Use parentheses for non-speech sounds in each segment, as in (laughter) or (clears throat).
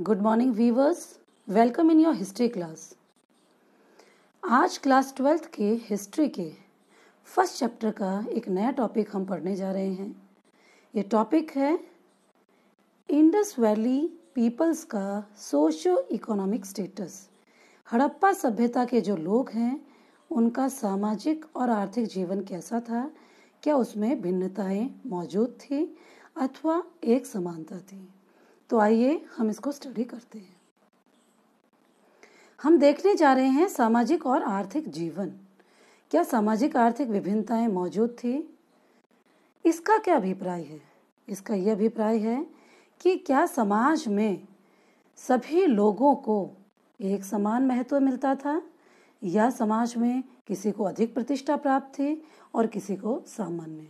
good morning viewers welcome in your history class आज class twelfth के history के first chapter का एक नया टॉपिक हम पढ़ने जा रहे हैं ये टॉपिक है इंडस वैली पीपल्स का सोशो इकोनॉमिक स्टेटस हड़प्पा सभ्यता के जो लोग हैं उनका सामाजिक और आर्थिक जीवन कैसा था क्या उसमें भिन्नताएं मौजूद थी अथवा एक समानता थी तो आइए हम इसको स्टडी करते हैं हम देखने जा रहे हैं सामाजिक और आर्थिक जीवन क्या सामाजिक आर्थिक विभिन्नताएं मौजूद थी इसका क्या अभिप्राय है इसका यह अभिप्राय है कि क्या समाज में सभी लोगों को एक समान महत्व मिलता था या समाज में किसी को अधिक प्रतिष्ठा प्राप्त थी और किसी को सामान्य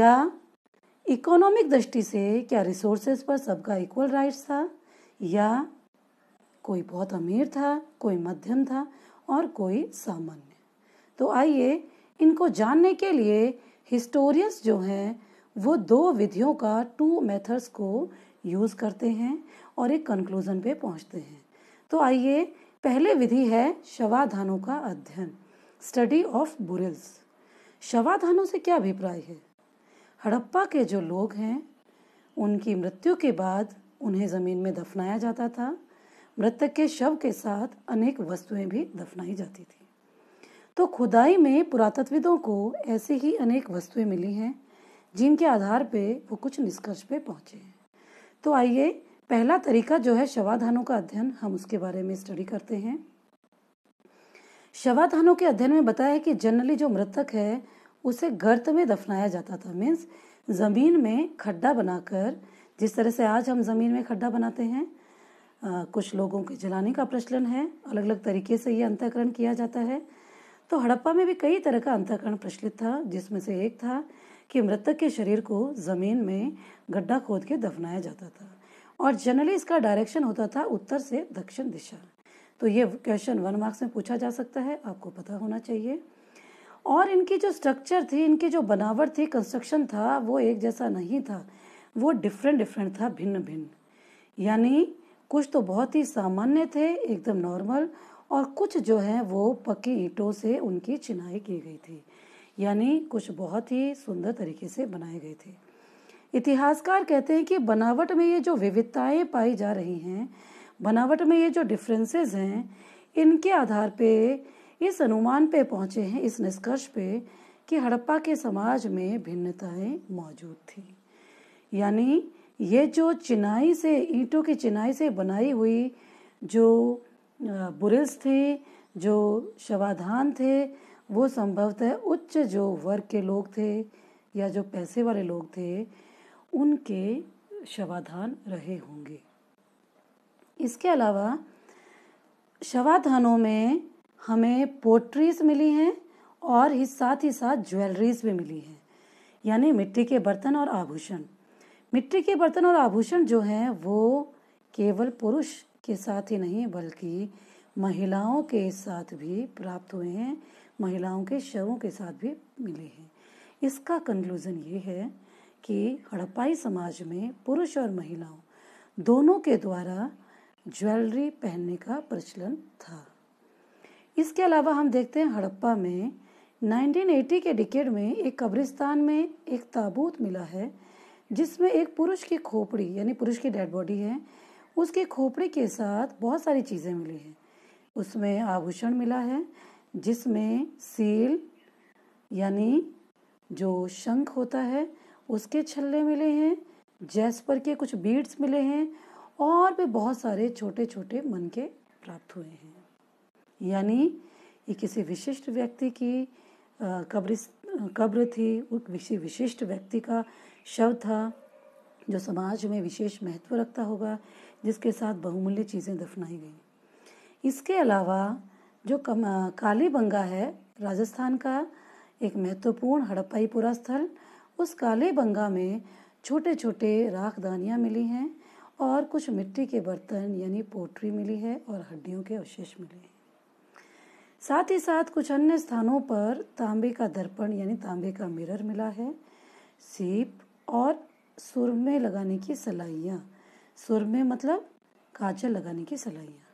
या इकोनॉमिक दृष्टि से क्या रिसोर्सेज पर सबका इक्वल राइट्स था या कोई बहुत अमीर था कोई मध्यम था और कोई सामान्य तो आइए इनको जानने के लिए हिस्टोरियंस जो हैं वो दो विधियों का टू मेथड्स को यूज़ करते हैं और एक कंक्लूज़न पे पहुंचते हैं तो आइए पहले विधि है शवाधानों का अध्ययन स्टडी ऑफ बुरिल्स शवाधानों से क्या अभिप्राय है हड़प्पा के जो लोग हैं उनकी मृत्यु के बाद उन्हें ज़मीन में दफनाया जाता था मृतक के शव के साथ अनेक वस्तुएं भी दफनाई जाती थी तो खुदाई में पुरातत्वविदों को ऐसी ही अनेक वस्तुएं मिली हैं जिनके आधार पे वो कुछ निष्कर्ष पे पहुंचे हैं तो आइए पहला तरीका जो है शवाधानों का अध्ययन हम उसके बारे में स्टडी करते हैं शवाधानों के अध्ययन में बताया है कि जनरली जो मृतक है उसे गर्त में दफनाया जाता था मीन्स ज़मीन में खड्डा बनाकर जिस तरह से आज हम ज़मीन में खड्डा बनाते हैं आ, कुछ लोगों के जलाने का प्रचलन है अलग अलग तरीके से ये अंतःकरण किया जाता है तो हड़प्पा में भी कई तरह का अंतःकरण प्रचलित था जिसमें से एक था कि मृतक के शरीर को ज़मीन में गड्ढा खोद के दफनाया जाता था और जनरली इसका डायरेक्शन होता था उत्तर से दक्षिण दिशा तो ये क्वेश्चन वन मार्क्स में पूछा जा सकता है आपको पता होना चाहिए और इनकी जो स्ट्रक्चर थी इनकी जो बनावट थी कंस्ट्रक्शन था वो एक जैसा नहीं था वो डिफरेंट डिफरेंट था भिन्न भिन्न यानी कुछ तो बहुत ही सामान्य थे एकदम नॉर्मल और कुछ जो है वो पक्की ईंटों से उनकी चिनाई की गई थी यानी कुछ बहुत ही सुंदर तरीके से बनाए गए थे इतिहासकार कहते हैं कि बनावट में ये जो विविधताएं पाई जा रही हैं बनावट में ये जो डिफरेंसेस हैं इनके आधार पे इस अनुमान पे पहुंचे हैं इस निष्कर्ष पे कि हड़प्पा के समाज में भिन्नताएं मौजूद थी यानी ये जो चिनाई से ईंटों की चिनाई से बनाई हुई जो बुरिल्स थी जो शवाधान थे वो संभवतः उच्च जो वर्ग के लोग थे या जो पैसे वाले लोग थे उनके शवाधान रहे होंगे इसके अलावा शवाधानों में हमें पोट्रीज मिली हैं और ही साथ ही साथ ज्वेलरीज भी मिली हैं यानी मिट्टी के बर्तन और आभूषण मिट्टी के बर्तन और आभूषण जो हैं वो केवल पुरुष के साथ ही नहीं बल्कि महिलाओं के साथ भी प्राप्त हुए हैं महिलाओं के शवों के साथ भी मिले हैं इसका कंक्लूज़न ये है कि हड़प्पाई समाज में पुरुष और महिलाओं दोनों के द्वारा ज्वेलरी पहनने का प्रचलन था इसके अलावा हम देखते हैं हड़प्पा में 1980 के डिकेड में एक कब्रिस्तान में एक ताबूत मिला है जिसमें एक पुरुष की खोपड़ी यानी पुरुष की डेड बॉडी है उसकी खोपड़ी के साथ बहुत सारी चीज़ें मिली हैं उसमें आभूषण मिला है जिसमें सील यानी जो शंख होता है उसके छल्ले मिले हैं जैसपर के कुछ बीड्स मिले हैं और भी बहुत सारे छोटे छोटे मन के प्राप्त हुए हैं यानी ये किसी विशिष्ट व्यक्ति की कब्र कब्र थी वो किसी विशिष्ट व्यक्ति का शव था जो समाज में विशेष महत्व रखता होगा जिसके साथ बहुमूल्य चीज़ें दफनाई गई इसके अलावा जो कम, बंगा है राजस्थान का एक महत्वपूर्ण हड़प्पाई पुरा स्थल उस काले बंगा में छोटे छोटे राख दानियाँ मिली हैं और कुछ मिट्टी के बर्तन यानी पोटरी मिली है और हड्डियों के अवशेष मिले हैं साथ ही साथ कुछ अन्य स्थानों पर तांबे का दर्पण यानी तांबे का मिरर मिला है सीप और सुरमे लगाने की सलाइयाँ सुरमे मतलब काजल लगाने की सलाइयाँ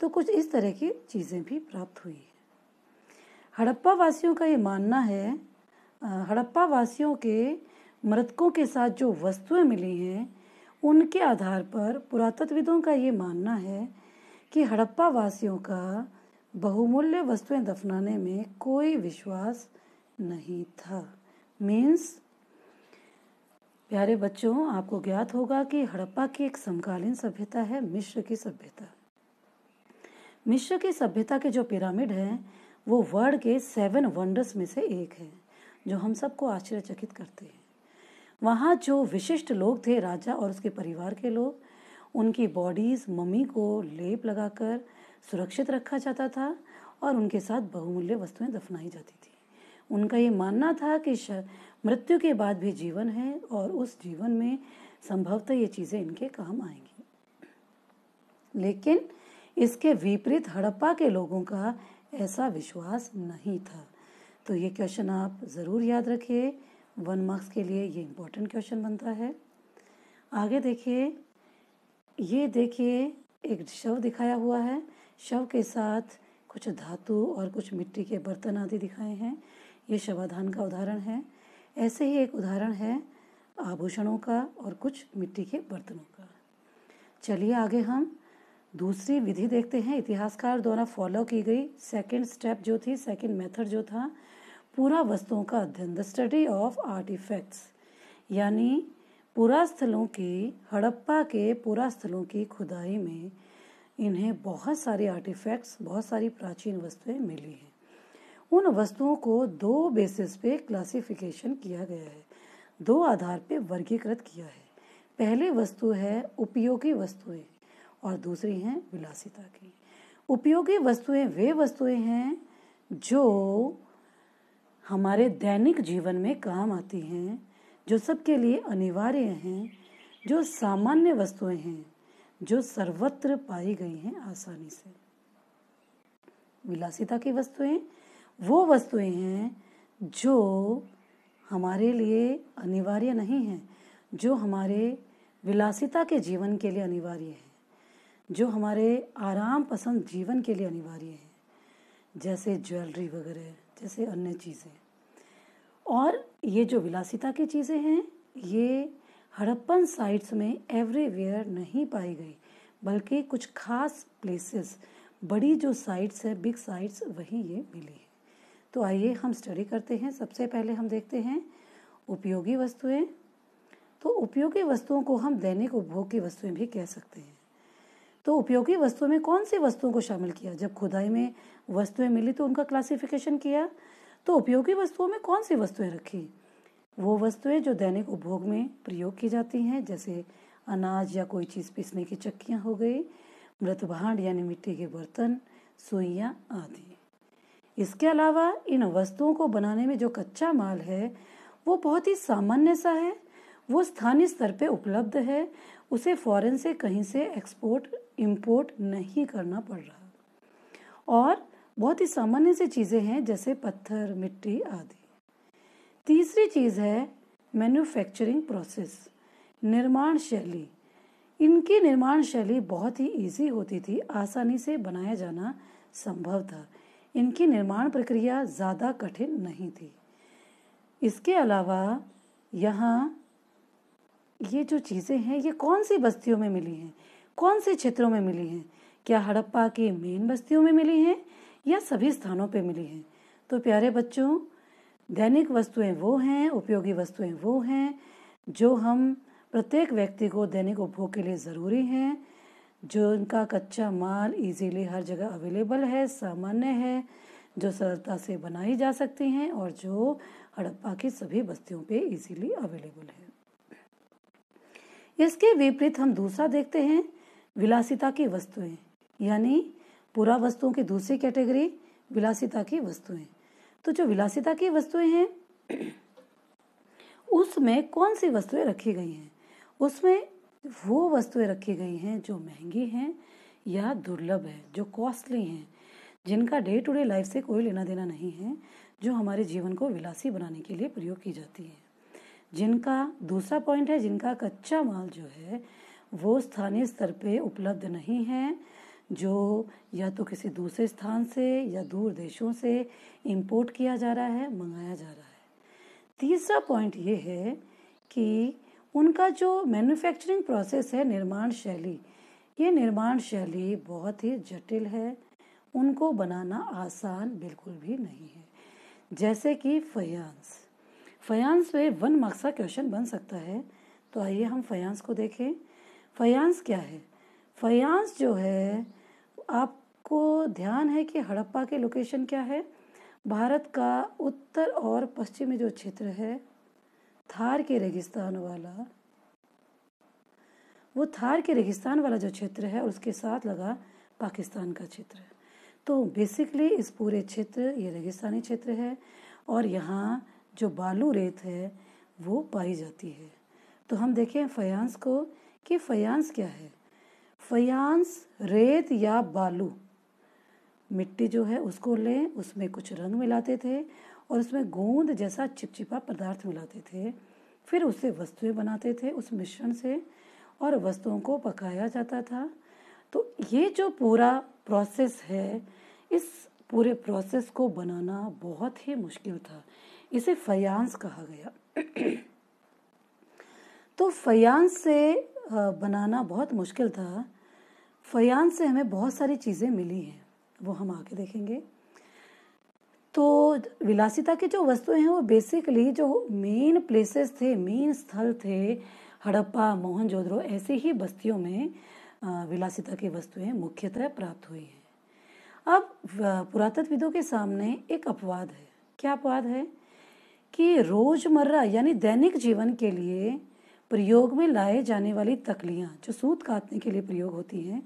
तो कुछ इस तरह की चीज़ें भी प्राप्त हुई है हड़प्पा वासियों का ये मानना है हड़प्पा वासियों के मृतकों के साथ जो वस्तुएं मिली हैं उनके आधार पर पुरातत्वविदों का ये मानना है कि हड़प्पा वासियों का बहुमूल्य वस्तुएं दफनाने में कोई विश्वास नहीं था मीन्स प्यारे बच्चों आपको ज्ञात होगा कि हड़प्पा की एक समकालीन सभ्यता है मिश्र की सभ्यता मिश्र की सभ्यता के जो पिरामिड हैं वो वर्ल्ड के सेवन वंडर्स में से एक है जो हम सबको आश्चर्यचकित करते हैं वहाँ जो विशिष्ट लोग थे राजा और उसके परिवार के लोग उनकी बॉडीज मम्मी को लेप लगाकर कर सुरक्षित रखा जाता था और उनके साथ बहुमूल्य वस्तुएं दफनाई जाती थी उनका ये मानना था कि मृत्यु के बाद भी जीवन है और उस जीवन में संभवतः ये चीज़ें इनके काम आएंगी लेकिन इसके विपरीत हड़प्पा के लोगों का ऐसा विश्वास नहीं था तो ये क्वेश्चन आप ज़रूर याद रखिए वन मार्क्स के लिए ये इम्पोर्टेंट क्वेश्चन बनता है आगे देखिए ये देखिए एक शव दिखाया हुआ है शव के साथ कुछ धातु और कुछ मिट्टी के बर्तन आदि दिखाए हैं ये शवाधान का उदाहरण है ऐसे ही एक उदाहरण है आभूषणों का और कुछ मिट्टी के बर्तनों का चलिए आगे हम दूसरी विधि देखते हैं इतिहासकार द्वारा फॉलो की गई सेकंड स्टेप जो थी सेकंड मेथड जो था पूरा वस्तुओं का अध्ययन द स्टडी ऑफ आर्टिफैक्ट्स यानी पुरास्थलों की हड़प्पा के पुरास्थलों की खुदाई में इन्हें बहुत सारे आर्टिफैक्ट्स बहुत सारी प्राचीन वस्तुएं मिली हैं उन वस्तुओं को दो बेसिस पे क्लासिफिकेशन किया गया है दो आधार पे वर्गीकृत किया है पहली वस्तु है उपयोगी वस्तुएं और दूसरी हैं विलासिता की उपयोगी वस्तुएं वे वस्तुएं हैं जो हमारे दैनिक जीवन में काम आती हैं जो सबके लिए अनिवार्य हैं जो सामान्य वस्तुएं हैं जो सर्वत्र पाई गई हैं आसानी से विलासिता की वस्तुएं वो वस्तुएं हैं जो हमारे लिए अनिवार्य नहीं हैं जो हमारे विलासिता के जीवन के लिए अनिवार्य है जो हमारे आराम पसंद जीवन के लिए अनिवार्य है जैसे ज्वेलरी वगैरह जैसे अन्य चीज़ें और ये जो विलासिता की चीज़ें हैं ये हड़प्पन साइट्स में एवरीवेयर नहीं पाई गई बल्कि कुछ खास प्लेसेस बड़ी जो साइट्स है बिग साइट्स वहीं ये मिली है तो आइए हम स्टडी करते हैं सबसे पहले हम देखते हैं उपयोगी वस्तुएं तो उपयोगी वस्तुओं को हम दैनिक उपभोग की वस्तुएं भी कह सकते हैं तो उपयोगी वस्तुओं में कौन सी वस्तुओं को शामिल किया जब खुदाई में वस्तुएं मिली तो उनका क्लासिफिकेशन किया तो उपयोगी वस्तुओं में कौन सी वस्तुएं रखी वो वस्तुएं जो दैनिक उपभोग में प्रयोग की जाती हैं जैसे अनाज या कोई चीज़ पीसने की चक्कियाँ हो गई मृत भांड यानी मिट्टी के बर्तन सुइयाँ आदि इसके अलावा इन वस्तुओं को बनाने में जो कच्चा माल है वो बहुत ही सामान्य सा है वो स्थानीय स्तर पे उपलब्ध है उसे फॉरेन से कहीं से एक्सपोर्ट इम्पोर्ट नहीं करना पड़ रहा और बहुत ही सामान्य से चीज़ें हैं जैसे पत्थर मिट्टी आदि तीसरी चीज़ है मैन्युफैक्चरिंग प्रोसेस निर्माण शैली इनकी निर्माण शैली बहुत ही इजी होती थी आसानी से बनाया जाना संभव था इनकी निर्माण प्रक्रिया ज़्यादा कठिन नहीं थी इसके अलावा यहाँ ये जो चीज़ें हैं ये कौन सी बस्तियों में मिली हैं कौन से क्षेत्रों में मिली हैं क्या हड़प्पा की मेन बस्तियों में मिली हैं या सभी स्थानों पे मिली हैं तो प्यारे बच्चों दैनिक वस्तुएं वो हैं उपयोगी वस्तुएं वो हैं जो हम प्रत्येक व्यक्ति को दैनिक उपभोग के लिए ज़रूरी हैं जो इनका कच्चा माल इजीली हर जगह अवेलेबल है सामान्य है जो सरलता से बनाई जा सकती हैं और जो हड़प्पा की सभी बस्तियों पे इजीली अवेलेबल है इसके विपरीत हम दूसरा देखते हैं विलासिता की वस्तुएं यानी पूरा वस्तुओं की दूसरी कैटेगरी विलासिता की वस्तुएं तो जो विलासिता की वस्तुएं हैं उसमें कौन सी वस्तुएं रखी गई हैं उसमें वो वस्तुएं रखी गई हैं जो महंगी हैं या दुर्लभ है जो कॉस्टली हैं जिनका डे टू डे लाइफ से कोई लेना देना नहीं है जो हमारे जीवन को विलासी बनाने के लिए प्रयोग की जाती है जिनका दूसरा पॉइंट है जिनका कच्चा माल जो है वो स्थानीय स्तर पे उपलब्ध नहीं है जो या तो किसी दूसरे स्थान से या दूर देशों से इंपोर्ट किया जा रहा है मंगाया जा रहा है तीसरा पॉइंट ये है कि उनका जो मैन्युफैक्चरिंग प्रोसेस है निर्माण शैली ये निर्माण शैली बहुत ही जटिल है उनको बनाना आसान बिल्कुल भी नहीं है जैसे कि फयांस फयांस पे वन मार्क्स का क्वेश्चन बन सकता है तो आइए हम फयांस को देखें फयांस क्या है फयांस जो है आपको ध्यान है कि हड़प्पा के लोकेशन क्या है भारत का उत्तर और पश्चिम में जो क्षेत्र है थार के रेगिस्तान वाला वो थार के रेगिस्तान वाला जो क्षेत्र है उसके साथ लगा पाकिस्तान का क्षेत्र तो बेसिकली इस पूरे क्षेत्र ये रेगिस्तानी क्षेत्र है और यहाँ जो बालू रेत है वो पाई जाती है तो हम देखें फयांस को कि फयांस क्या है फयांस रेत या बालू मिट्टी जो है उसको लें उसमें कुछ रंग मिलाते थे और उसमें गोंद जैसा चिपचिपा पदार्थ मिलाते थे फिर उससे वस्तुएं बनाते थे उस मिश्रण से और वस्तुओं को पकाया जाता था तो ये जो पूरा प्रोसेस है इस पूरे प्रोसेस को बनाना बहुत ही मुश्किल था इसे फयांस कहा गया (clears throat) तो फयांस से बनाना बहुत मुश्किल था फयान से हमें बहुत सारी चीज़ें मिली हैं वो हम आके देखेंगे तो विलासिता की जो वस्तुएं हैं वो बेसिकली जो मेन प्लेसेस थे मेन स्थल थे हड़प्पा मोहनजोदड़ो ऐसी ही बस्तियों में विलासिता की वस्तुएं मुख्यतः प्राप्त हुई हैं अब पुरातत्वविदों के सामने एक अपवाद है क्या अपवाद है कि रोजमर्रा यानी दैनिक जीवन के लिए प्रयोग में लाए जाने वाली तकलियाँ जो सूत काटने के लिए प्रयोग होती हैं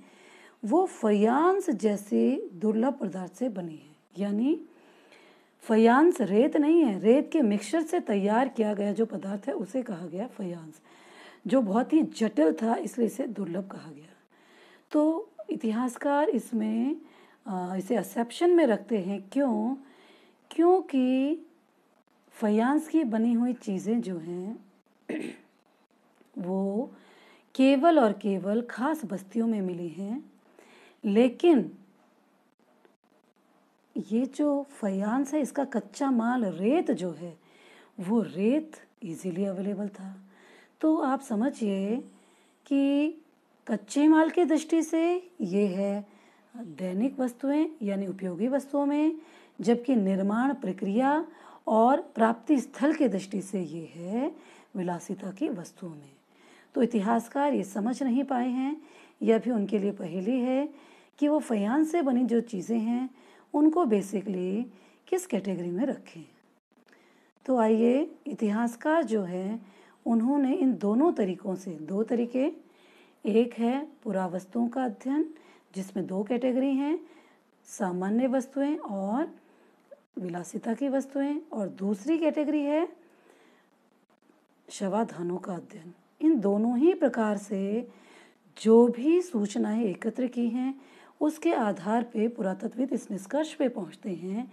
वो फयांस जैसे दुर्लभ पदार्थ से बनी है यानी फयांस रेत नहीं है रेत के मिक्सचर से तैयार किया गया जो पदार्थ है उसे कहा गया फयांस जो बहुत ही जटिल था इसलिए इसे दुर्लभ कहा गया तो इतिहासकार इसमें इसे एक्सेप्शन में रखते हैं क्यों क्योंकि फयांस की बनी हुई चीज़ें जो हैं वो केवल और केवल खास बस्तियों में मिली हैं लेकिन ये जो फयांस है इसका कच्चा माल रेत जो है वो रेत इजीली अवेलेबल था तो आप समझिए कि कच्चे माल की दृष्टि से ये है दैनिक वस्तुएं यानी उपयोगी वस्तुओं में जबकि निर्माण प्रक्रिया और प्राप्ति स्थल की दृष्टि से ये है विलासिता की वस्तुओं में तो इतिहासकार ये समझ नहीं पाए हैं यह भी उनके लिए पहली है कि वो फयान से बनी जो चीज़ें हैं उनको बेसिकली किस कैटेगरी में रखें तो आइए इतिहासकार जो है उन्होंने इन दोनों तरीकों से दो तरीके एक है पुरावस्तुओं का अध्ययन जिसमें दो कैटेगरी हैं सामान्य वस्तुएं और विलासिता की वस्तुएं और दूसरी कैटेगरी है शवाधानों का अध्ययन इन दोनों ही प्रकार से जो भी सूचनाएं एकत्र की हैं उसके आधार पे पुरातत्वविद इस निष्कर्ष पे पहुंचते हैं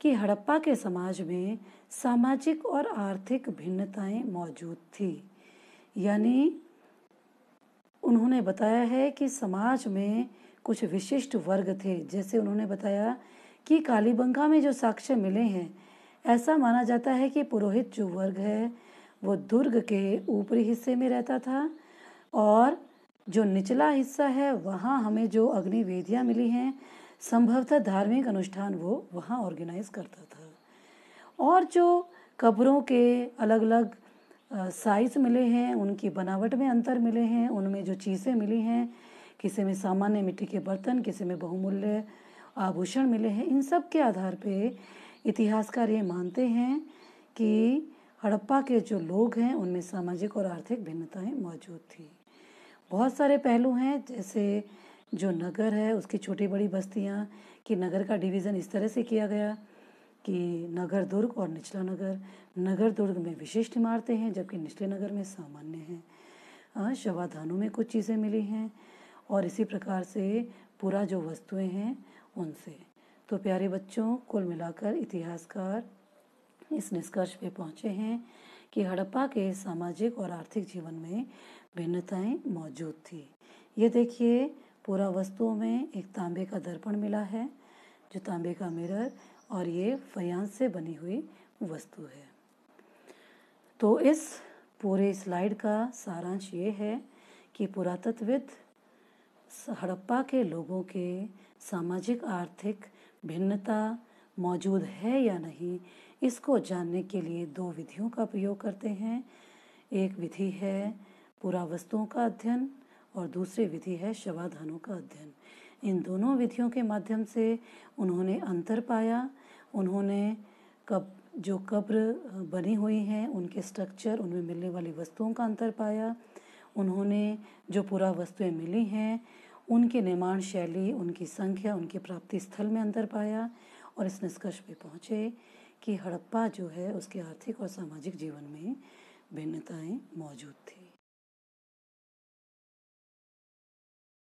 कि हड़प्पा के समाज में सामाजिक और आर्थिक भिन्नताएं मौजूद थी यानी उन्होंने बताया है कि समाज में कुछ विशिष्ट वर्ग थे जैसे उन्होंने बताया कि कालीबंगा में जो साक्ष्य मिले हैं ऐसा माना जाता है कि पुरोहित जो वर्ग है वो दुर्ग के ऊपरी हिस्से में रहता था और जो निचला हिस्सा है वहाँ हमें जो अग्निवेदियाँ मिली हैं संभवतः धार्मिक अनुष्ठान वो वहाँ ऑर्गेनाइज करता था और जो कब्रों के अलग अलग साइज मिले हैं उनकी बनावट में अंतर मिले हैं उनमें जो चीज़ें मिली हैं किसी में सामान्य मिट्टी के बर्तन किसी में बहुमूल्य आभूषण मिले हैं इन सब के आधार पे इतिहासकार ये मानते हैं कि हड़प्पा के जो लोग हैं उनमें सामाजिक और आर्थिक भिन्नताएं मौजूद थी बहुत सारे पहलू हैं जैसे जो नगर है उसकी छोटी बड़ी बस्तियाँ कि नगर का डिवीज़न इस तरह से किया गया कि नगर दुर्ग और निचला नगर नगर दुर्ग में विशिष्ट इमारतें हैं जबकि निचले नगर में सामान्य हैं हाँ, शवाधानों में कुछ चीज़ें मिली हैं और इसी प्रकार से पूरा जो वस्तुएं हैं उनसे तो प्यारे बच्चों कुल मिलाकर इतिहासकार इस निष्कर्ष पे पहुंचे हैं कि हड़प्पा के सामाजिक और आर्थिक जीवन में भिन्नताएं मौजूद थी ये देखिए पूरा वस्तुओं में एक तांबे का दर्पण मिला है जो तांबे का मिरर और ये फयांस से बनी हुई वस्तु है तो इस पूरे स्लाइड का सारांश ये है कि पुरातत्वविद हड़प्पा के लोगों के सामाजिक आर्थिक भिन्नता मौजूद है या नहीं इसको जानने के लिए दो विधियों का प्रयोग करते हैं एक विधि है पूरा वस्तुओं का अध्ययन और दूसरी विधि है शवाधानों का अध्ययन इन दोनों विधियों के माध्यम से उन्होंने अंतर पाया उन्होंने कब जो कब्र बनी हुई हैं उनके स्ट्रक्चर उनमें मिलने वाली वस्तुओं का अंतर पाया उन्होंने जो पूरा वस्तुएं मिली हैं उनके निर्माण शैली उनकी संख्या उनके प्राप्ति स्थल में अंतर पाया और इस निष्कर्ष पे पहुँचे कि हड़प्पा जो है उसके आर्थिक और सामाजिक जीवन में भिन्नताएं मौजूद थी